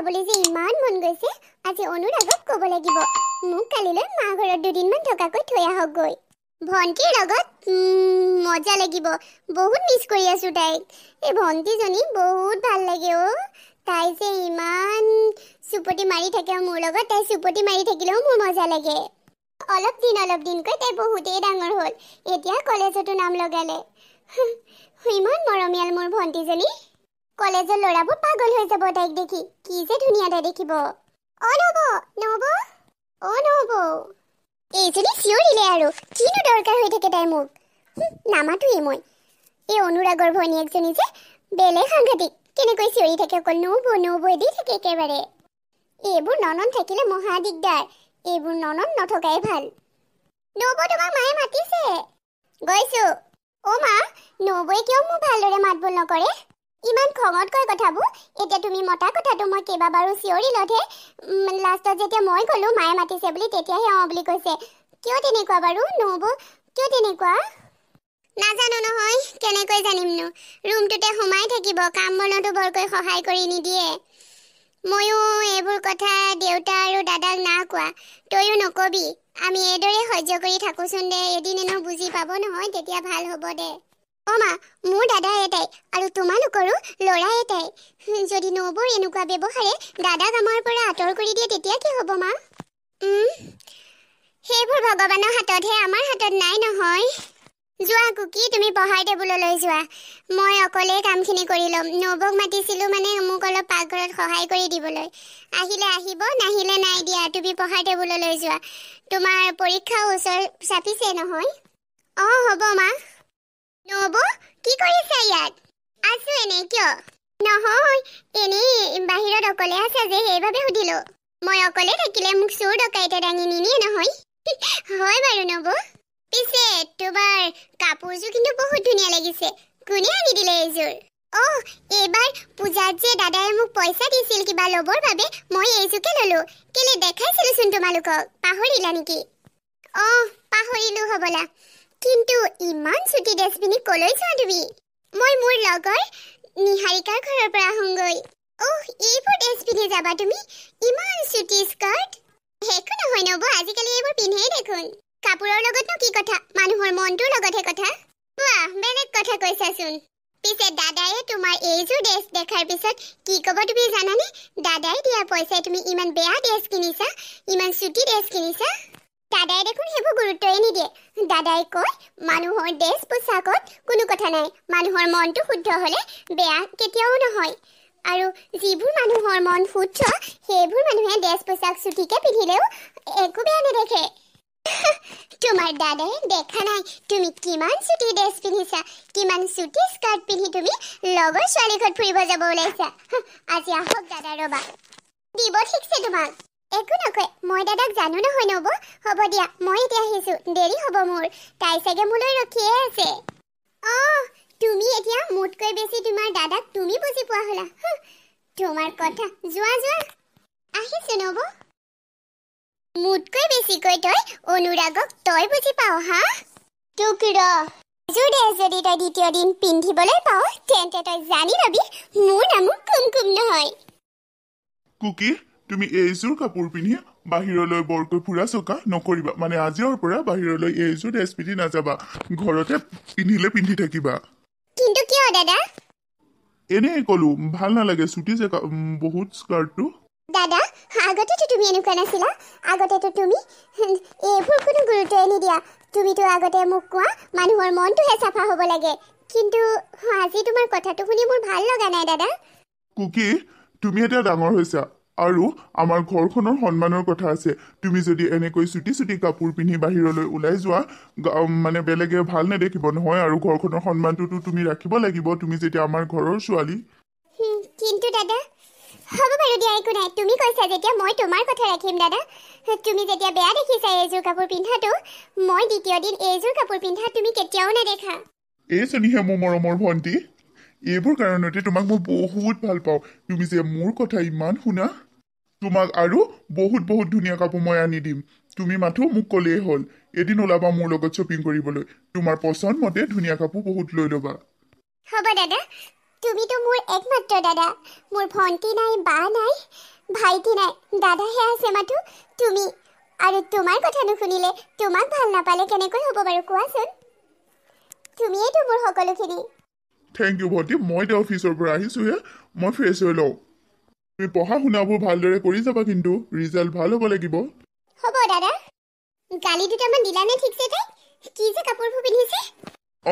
চাবলৈ যে ইমান মন গৈছে আজি অনুৰাগক ক'ব লাগিব মোক কালিলৈ মা ঘৰত দুদিনমান থকাকৈ থৈ আহক ভণ্টিৰ লগত মজা লাগিব বহুত মিছ কৰি আছো তাইক এই ভণ্টিজনী বহুত ভাল লাগে অ' তাই যে ইমান চুপতি মাৰি থাকে মোৰ লগত তাই চুপতি মাৰি থাকিলেও মোৰ মজা লাগে অলপ দিন অলপ দিনকৈ তাই বহুতেই ডাঙৰ হ'ল এতিয়া কলেজতো নাম লগালে ইমান মৰমীয়াল মোৰ ভণ্টিজনী কলেজৰ ল'ৰাবোৰ পাগল হৈ যাব তাইক দেখি কি যে ধুনীয়া তাই দেখিব থাকে এইবোৰ ননন থাকিলে মহা এইবোৰ ননন নথকাই ভাল নৌবৌ তোমাৰ মায়ে মাতিছে গৈছো অ' মা নৌবৌয়ে কিয় মোক ভালদৰে মাতবোল নকৰে ইমান খঙতকৈ কথাবোৰ এতিয়া তুমি মতা কথাটো মই কেইবাবাৰো চিঞৰি লধে লাষ্টত যেতিয়া মই ক'লো মায়ে মাতিছে বুলি তেতিয়াহে অঁ বুলি কৈছে কিয় তেনেকুৱা বাৰু নবৌ কিয় তেনেকুৱা নাজানো নহয় কেনেকৈ জানিমনো ৰুমটোতে সোমাই থাকিব কাম বনতো বৰকৈ সহায় কৰি নিদিয়ে ময়ো এইবোৰ কথা দেউতা আৰু দাদাক না কোৱা তয়ো নক'বি আমি এইদৰে সহ্য কৰি থাকোচোন দে এদিন এনেও বুজি পাব নহয় তেতিয়া ভাল হ'ব দে অমা মোৰ দাদা এটাই আৰু তোমালোকৰো ল'ৰা এটাই যদি নবৌৰ এনেকুৱা ব্যৱহাৰে দাদাক আমাৰ পৰা আঁতৰ কৰি দিয়ে তেতিয়া কি হ'ব মা সেইবোৰ ভগৱানৰ হাততহে আমাৰ হাতত নাই নহয় যোৱা কুকি তুমি পঢ়াৰ টেবুললৈ যোৱা মই অকলে কামখিনি কৰি ল'ম নবৌক মাতিছিলোঁ মানে মোক অলপ পাকঘৰত সহায় কৰি দিবলৈ আহিলে আহিব নাহিলে নাই দিয়া তুমি পঢ়াৰ টেবুললৈ যোৱা তোমাৰ পৰীক্ষাও ওচৰ চাপিছে নহয় অঁ হ'ব মা নব কি কৰিছে ইয়াত আছো এনে কিয় নহয় এনেই বাহিৰত অকলে আছা যে সেইবাবে সুধিলো মই অকলে থাকিলে মোক চোৰ ডকাইতা দাঙি নিনিয়ে নহয় হয় বাৰু নব পিছে তোমাৰ কাপোৰযোৰ কিন্তু বহুত ধুনীয়া লাগিছে কোনে আনি দিলে এইযোৰ অহ এইবাৰ পূজাত যে দাদাই মোক পইচা দিছিল কিবা ল'বৰ বাবে মই এইযোৰকে ল'লো কেলে দেখাইছিলোচোন তোমালোকক পাহৰিলা নেকি অহ পাহৰিলো হ'বলা কিন্তু ইমান ছুটি ডাষ্টবিনি কলৈ চোৱা তুমি মই মোৰ লগৰ নিহাৰিকাৰ ঘৰৰ পৰা আহোঁগৈ অহ এইবোৰ ডাষ্টবিনে যাবা তুমি ইমান ছুটি স্কাৰ্ট সেইখন নহয় নহ'ব আজিকালি এইবোৰ পিন্ধেই দেখোন কাপোৰৰ লগতনো কি কথা মানুহৰ মনটোৰ লগতহে কথা বাহ বেলেগ কথা কৈছাচোন পিছে দাদাই তোমাৰ এইযোৰ ড্ৰেছ দেখাৰ পিছত কি ক'ব তুমি জানানে দাদাই দিয়া পইচাই তুমি ইমান বেয়া ড্ৰেছ কিনিছা ইমান চুটি ড্ৰেছ কিনিছা দাদাই দেখোন সেইবোৰ গুৰুত্বই নিদিয়ে দাদাই কয় মানুহৰ ড্ৰেছ পোছাকত কোনো কথা নাই মানুহৰ মনটো শুদ্ধ হ'লে বেয়া কেতিয়াও নহয় আৰু যিবোৰ মানুহৰ মন শুদ্ধ সেইবোৰ মানুহে ড্ৰেছ পোছাক চুটিকৈ পিন্ধিলেও একো বেয়া নেদেখে তোমাৰ দাদাই দেখা নাই তুমি কিমান চুটি ড্ৰেছ পিন্ধিছা কিমান চুটি স্কাৰ্ট পিন্ধি তুমি লগৰ ছোৱালীঘৰত ফুৰিব যাব ওলাইছা আজি আহক দাদা ৰ'বা দিব ঠিকছে তোমাক একো নকয় মই দাদাক জানো নহয় নব হ'ব দিয়া মই এতিয়া আহিছো দেৰি হ'ব মোৰ তাই চাগে মোলৈ ৰখিয়ে আছে অ তুমি এতিয়া মোতকৈ বেছি তোমাৰ দাদাক তুমি বুজি পোৱা হলা তোমাৰ কথা যোৱা যোৱা আহিছো নব মোতকৈ বেছিকৈ তই অনুৰাগক তই বুজি পাৱ হা তোক ৰ যদি তই দ্বিতীয় দিন পিন্ধিবলৈ পাৱ তেন্তে তই জানি ল'বি মোৰ নামো কুমকুম নহয় তুমি এইযোৰ কাপোৰ পিন্ধি বাহিৰলৈ বৰকৈ ফুৰা চকা নকৰিবা মানে আজিৰ পৰা বাহিৰলৈ এইযোৰ ড্ৰেছ পিন্ধি নাযাবা ঘৰতে পিন্ধিলে পিন্ধি থাকিবা কিন্তু কিয় দাদা এনেই কলো ভাল নালাগে চুটি যে বহুত স্কাৰ্টটো দাদা আগতেতো তুমি এনেকুৱা নাছিলা আগতেতো তুমি এইবোৰ কোনো গুৰুত্বই নিদিয়া তুমিতো আগতে মোক কোৱা মানুহৰ মনটোহে চাফা হ'ব লাগে কিন্তু আজি তোমাৰ কথাটো শুনি মোৰ ভাল লগা নাই দাদা কুকি তুমি এতিয়া ডাঙৰ হৈছা আৰু আমাৰ ঘৰখনৰ সন্মানৰ কথা আছে তুমি যদি এনেকৈ চুটি চুটি কাপোৰ পিন্ধি বাহিৰলৈ ওলাই যোৱা মানে বেলেগে ভাল নেদেখিব নহয় আৰু ঘৰখনৰ সন্মানটোতো তুমি ৰাখিব লাগিব তুমি যেতিয়া আমাৰ ঘৰৰ ছোৱালী কিন্তু দাদা হ'ব বাৰু দিয়া একো নাই তুমি কৈছা যেতিয়া মই তোমাৰ কথা ৰাখিম দাদা তুমি যেতিয়া বেয়া দেখিছা এইযোৰ কাপোৰ পিন্ধাটো মই দ্বিতীয় দিন এইযোৰ কাপোৰ পিন্ধা তুমি কেতিয়াও নেদেখা এই চেনিহে মোৰ মৰমৰ ভণ্টি এইবোৰ কাৰণতে তোমাক মই বহুত ভাল পাওঁ তুমি যে মোৰ কথা ইমান শুনা তোমাক আৰু বহুত বহুত ধুনীয়া কাপোৰ মই আনি দিম তুমি মাথো মোক ক'লেই হ'ল এদিন ওলাবা মোৰ লগত শ্বপিং কৰিবলৈ তোমাৰ পচন্দ মতে ধুনীয়া কাপোৰ বহুত লৈ ল'বা হ'ব দাদা তুমিতো মোৰ একমাত্ৰ দাদা মোৰ ভণ্টি নাই বা নাই ভাইটি নাই দাদাহে আছে মাথো তুমি আৰু তোমাৰ কথা নুশুনিলে তোমাক ভাল নাপালে কেনেকৈ হ'ব বাৰু কোৱাচোন তুমিয়েতো মোৰ সকলোখিনি থেংক ইউ ভণ্টি মই এতিয়া অফিচৰ পৰা আহিছোঁহে মই ফ্ৰেছ হৈ লওঁ তুমি পঢ়া শুনাবোৰ ভালদৰে কৰি যাবা কিন্তু ৰিজাল্ট ভাল হ'ব লাগিব হ'ব দাদা গালি দুটামান দিলা নে ঠিকছে তাই কি যে কাপোৰবোৰ পিন্ধিছে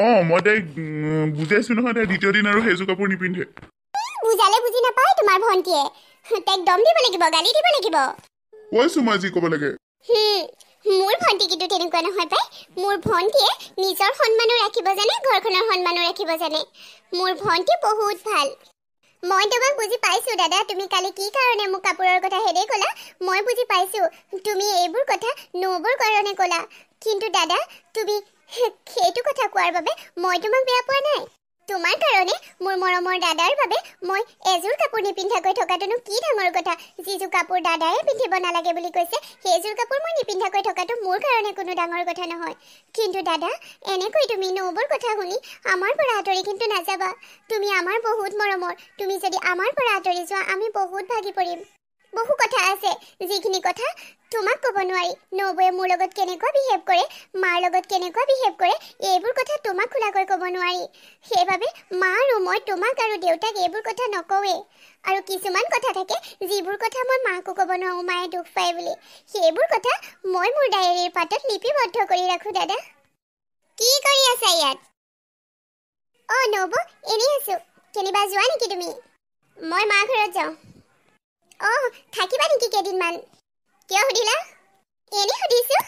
অঁ মই তাইক বুজাইছো নহয় তাই দ্বিতীয় দিন আৰু সেইযোৰ কাপোৰ নিপিন্ধে বুজালে বুজি নাপায় তোমাৰ ভণ্টিয়ে তাইক দম দিব লাগিব গালি দিব লাগিব কৈছো মই যি ক'ব লাগে মোৰ ভণ্টি কিন্তু তেনেকুৱা নহয় পাই মোৰ ভণ্টিয়ে নিজৰ সন্মানো ৰাখিব জানে ঘৰখনৰ সন্মানো ৰাখিব জানে মোৰ ভণ্টি বহুত ভাল মই তোমাক বুজি পাইছো দাদা তুমি কালি কি কাৰণে মোক কাপোৰৰ কথা হেদে কলা মই বুজি পাইছো তুমি এইবোৰ কথা নবৰ কাৰণে কলা কিন্তু দাদা তুমি সেইটো কথা কোৱাৰ বাবে মই তোমাক বেয়া পোৱা নাই তোমাৰ কাৰণে মোৰ মৰমৰ দাদাৰ বাবে মই এযোৰ কাপোৰ নিপিন্ধাকৈ থকাটোনো কি ডাঙৰ কথা যিযোৰ কাপোৰ দাদায়ে পিন্ধিব নালাগে বুলি কৈছে সেইযোৰ কাপোৰ মই নিপিন্ধাকৈ থকাটো মোৰ কাৰণে কোনো ডাঙৰ কথা নহয় কিন্তু দাদা এনেকৈ তুমি নবৰ কথা শুনি আমাৰ পৰা আঁতৰি কিন্তু নাযাবা তুমি আমাৰ বহুত মৰমৰ তুমি যদি আমাৰ পৰা আঁতৰি যোৱা আমি বহুত ভাগি পৰিম বহু কথা আছে যিখিনি কথা তোমাক ক'ব নোৱাৰি নবৌয়ে মোৰ লগত কেনেকুৱা বিহেভ কৰে মাৰ লগত কেনেকুৱা বিহেভ কৰে এইবোৰ কথা তোমাক খোলাকৈ ক'ব নোৱাৰি সেইবাবে মা আৰু মই তোমাক আৰু দেউতাক এইবোৰ কথা নকওঁৱেই আৰু কিছুমান কথা থাকে যিবোৰ কথা মই মাকো ক'ব নোৱাৰোঁ মায়ে দুখ পায় বুলি সেইবোৰ কথা মই মোৰ ডায়েৰীৰ পাতত লিপিবদ্ধ কৰি ৰাখোঁ দাদা কি কৰি আছা ইয়াত অ' নবৌ এনেই আছোঁ কেনিবা যোৱা নেকি তুমি মই মাৰ ঘৰত যাওঁ অহ থাকিবা নেকি কেইদিনমান কিয় সুধিলা এনেই সুধিছোঁ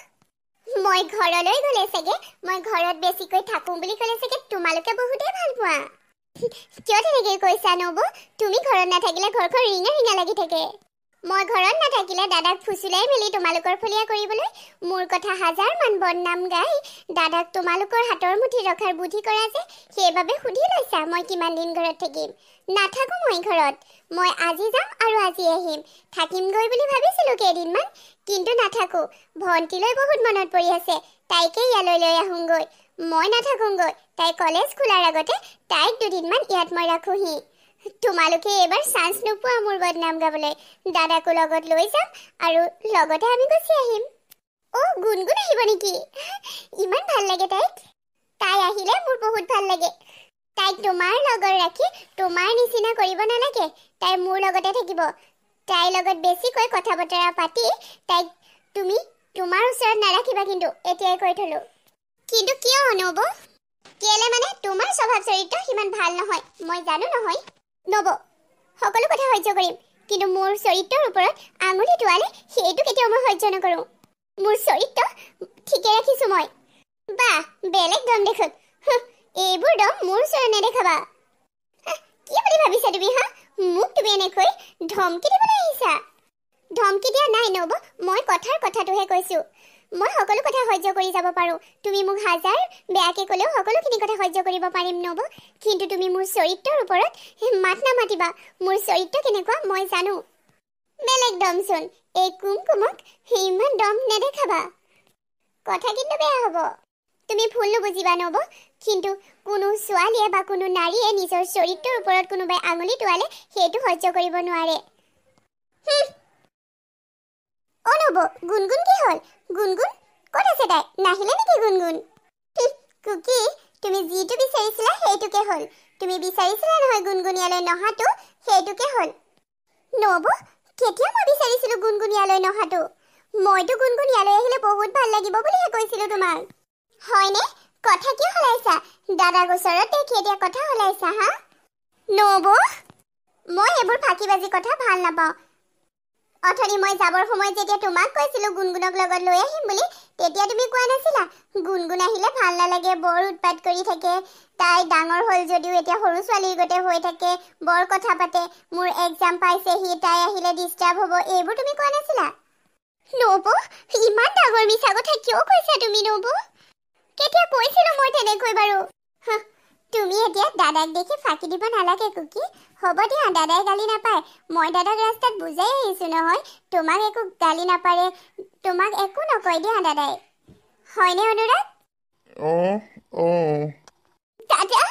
মই ঘৰলৈ গ'লে চাগে মই ঘৰত বেছিকৈ থাকোঁ বুলি ক'লে চাগে তোমালোকে বহুতেই ভাল পোৱা কিয় তেনেকৈ কৈছা নবৌ তুমি ঘৰত নাথাকিলে ঘৰখন ৰিঙা ৰিঙা লাগি থাকে মই ঘৰত নাথাকিলে দাদাক ফুচুলাই মেলি তোমালোকৰ ফলীয়া কৰিবলৈ মোৰ কথা হাজাৰ মান বদনাম গাই দাদাক তোমালোকৰ হাতৰ মুঠি ৰখাৰ বুদ্ধি কৰা যে সেইবাবে সুধি লৈছা মই কিমান দিন ঘৰত থাকিম নাথাকো মই ঘৰত মই আজি যাম আৰু আজি আহিম থাকিমগৈ বুলি ভাবিছিলোঁ কেইদিনমান কিন্তু নাথাকো ভণ্টিলৈ বহুত মনত পৰি আছে তাইকে ইয়ালৈ লৈ আহোঁগৈ মই নাথাকোগৈ তাই কলেজ খোলাৰ আগতে তাইক দুদিনমান ইয়াত মই ৰাখোঁহি তোমালোকে এইবাৰ চান্স নোপোৱা মোৰ বদনাম গাবলৈ দাদাকো লগত লৈ যাম আৰু লগতে আমি গুচি আহিম অ' গুণগুণ আহিব নেকি ইমান ভাল লাগে তাইক তাই আহিলে মোৰ বহুত ভাল লাগে তাইক তোমাৰ লগত ৰাখি তোমাৰ নিচিনা কৰিব নালাগে তাই মোৰ লগতে থাকিব তাইৰ লগত বেছিকৈ কথা বতৰা পাতি তাইক তুমি তোমাৰ ওচৰত নাৰাখিবা কিন্তু এতিয়াই কৈ থলো কিন্তু কিয় অনুব কেলে মানে তোমাৰ স্বভাৱ চৰিত্ৰ সিমান ভাল নহয় মই জানো নহয় নব সকলো কথা সহ্য কৰিম কিন্তু মোৰ চৰিত্ৰৰ ওপৰত আঙুলি টোৱালে সেইটো কেতিয়াও মই সহ্য নকৰোঁ মোৰ চৰিত্ৰ ঠিকে ৰাখিছো মই বা বেলেগ দম দেখোন এইবোৰ দম মোৰ ওচৰত নেদেখাবা কি বুলি ভাবিছা তুমি হা মোক তুমি এনেকৈ ধমকি দিবলৈ আহিছা ধমকি দিয়া নাই নব মই কথাৰ কথাটোহে কৈছো মই সকলো কথা সহ্য কৰি যাব পাৰোঁ তুমি মোক হাজাৰ বেয়াকৈ ক'লেও সকলোখিনি কথা সহ্য কৰিব পাৰিম নব কিন্তু তুমি মোৰ চৰিত্ৰৰ ওপৰত মাত নামাতিবা মোৰ চৰিত্ৰ কেনেকুৱা মই জানো বেলেগ দমচোন এই কুমকুমক ইমান দম নেদেখাবা কথা কিন্তু বেয়া হ'ব তুমি ভুল নুবুজিবা নব কিন্তু কোনো ছোৱালীয়ে বা কোনো নাৰীয়ে নিজৰ চৰিত্ৰৰ ওপৰত কোনোবাই আঙুলি টোৱালে সেইটো সহ্য কৰিব নোৱাৰে অ নব কি হ'ল গুণগুণ ক'ত আছে তাই নাহিলে নেকি গুণগুণ কুকি তুমি যিটো বিচাৰিছিলা সেইটোকে হ'ল তুমি বিচাৰিছিলা নহয় গুণগুণীয়ালৈ নহাটো সেইটোকে হ'ল নব কেতিয়া মই বিচাৰিছিলোঁ গুণগুণীয়ালৈ নহাটো মইতো গুণগুণীয়ালৈ আহিলে বহুত ভাল লাগিব বুলিহে কৈছিলোঁ তোমাক হয়নে কথা কি সলাইছা দাদা গোচৰত কথা সলাইছা হা নব মই সেইবোৰ ফাঁকিবাজি কথা ভাল নাপাওঁ অথনি মই যাবৰ সময়ত যেতিয়া তোমাক কৈছিলোঁ গুণগুণক লগত লৈ আহিম বুলি তেতিয়া তুমি কোৱা নাছিলা গুণগুণ আহিলে ভাল নালাগে বৰ উৎপাত কৰি থাকে তাই ডাঙৰ হ'ল যদিও এতিয়া সৰু ছোৱালীৰ গতে হৈ থাকে বৰ কথা পাতে মোৰ এক্সাম পাইছে সি তাই আহিলে ডিষ্টাৰ্ব হ'ব এইবোৰ তুমি কোৱা নাছিলা নবৌ ইমান ডাঙৰ মিছা কথা কিয় কৈছা তুমি নবৌ কেতিয়া কৈছিলো মই তেনেকৈ বাৰু তুমি এতিয়া দাদাক দেখি ফাঁকি দিব নালাগে কুকি হ'ব দিয়া দাদাই গালি নাপায় মই দাদাক ৰাস্তাত বুজাই আহিছোঁ নহয় তোমাক একো গালি নাপাৰে তোমাক একো নকয় দিয়া দাদাই হয়নে অনুৰাগ দাদা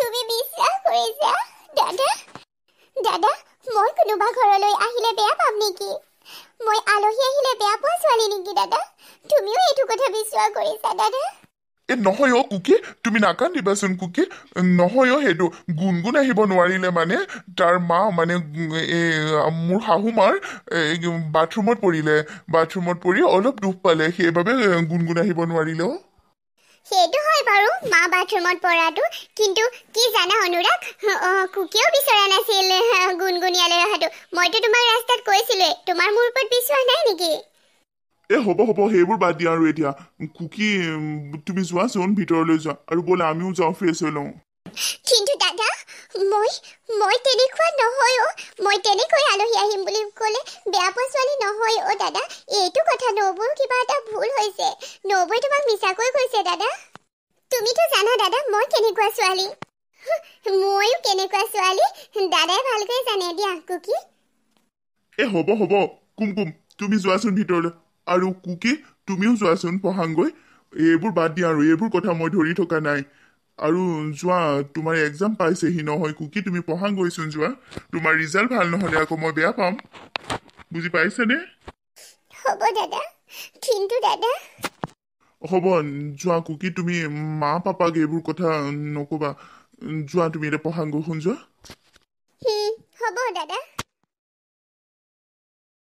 তুমি বিশ্বাস কৰিছা দাদা দাদা মই কোনোবা ঘৰলৈ আহিলে বেয়া পাম নেকি মই আলহী আহিলে বেয়া পোৱা ছোৱালী নেকি দাদা তুমিও এইটো কথা বিশ্বাস কৰিছা দাদা এই নহয় অ কুকি তুমি নাকা কুকি নহয় অ সেইটো গুণগুণ আহিব নোৱাৰিলে মানে তাৰ মা মানে মোৰ শাহুমাৰ বাথৰুমত পৰিলে বাথৰুমত পৰি অলপ দুখ পালে সেইবাবে গুণগুণ আহিব নোৱাৰিলে অ সেইটো হয় বাৰু মা বাথৰুমত পৰাটো কিন্তু কি জানা অনুৰাগ কুকিও বিচৰা নাছিল গুণগুণিয়ালৈ অহাটো মইতো তোমাৰ ৰাস্তাত কৈছিলোৱে তোমাৰ মোৰ ওপৰত বিশ্বাস নাই নেকি এ হ'ব হ'ব সেইবোৰ বাদ দিয়া আৰু এতিয়া কুকি তুমি যোৱা চোন ভিতৰলৈ যোৱা আৰু ব'লা আমিও যাওঁ ফ্ৰেছ হৈ লওঁ কিন্তু দাদা মই মই তেনেকুৱা নহয় অ মই তেনেকৈ আলহী আহিম বুলি ক'লে বেয়া পোৱা ছোৱালী নহয় অ দাদা এইটো কথা নবৌৰ কিবা এটা ভুল হৈছে নবৌয়ে তোমাক মিছাকৈ কৈছে দাদা তুমিতো জানা দাদা মই কেনেকুৱা ছোৱালী ময়ো কেনেকুৱা ছোৱালী দাদাই ভালকৈ জানে দিয়া কুকি এ হ'ব হ'ব কুম কুম তুমি যোৱাচোন ভিতৰলৈ আৰু কুকি তুমিও যোৱাচোন পঢ়াংগৈ এইবোৰ বাদ দিয়া আৰু এইবোৰ কথা মই ধৰি থকা নাই আৰু যোৱা তোমাৰ এক্সাম পাইছেহি নহয় কুকি তুমি পঢ়া গৈছোন যোৱা তোমাৰ ৰিজাল্ট ভাল নহ'লে আকৌ মই বেয়া পাম বুজি পাইছানে হ'ব যোৱা কুকি তুমি মা পাপাক এইবোৰ কথা নক'বা যোৱা তুমি এতিয়া পঢ়াংগৈ শুন যোৱা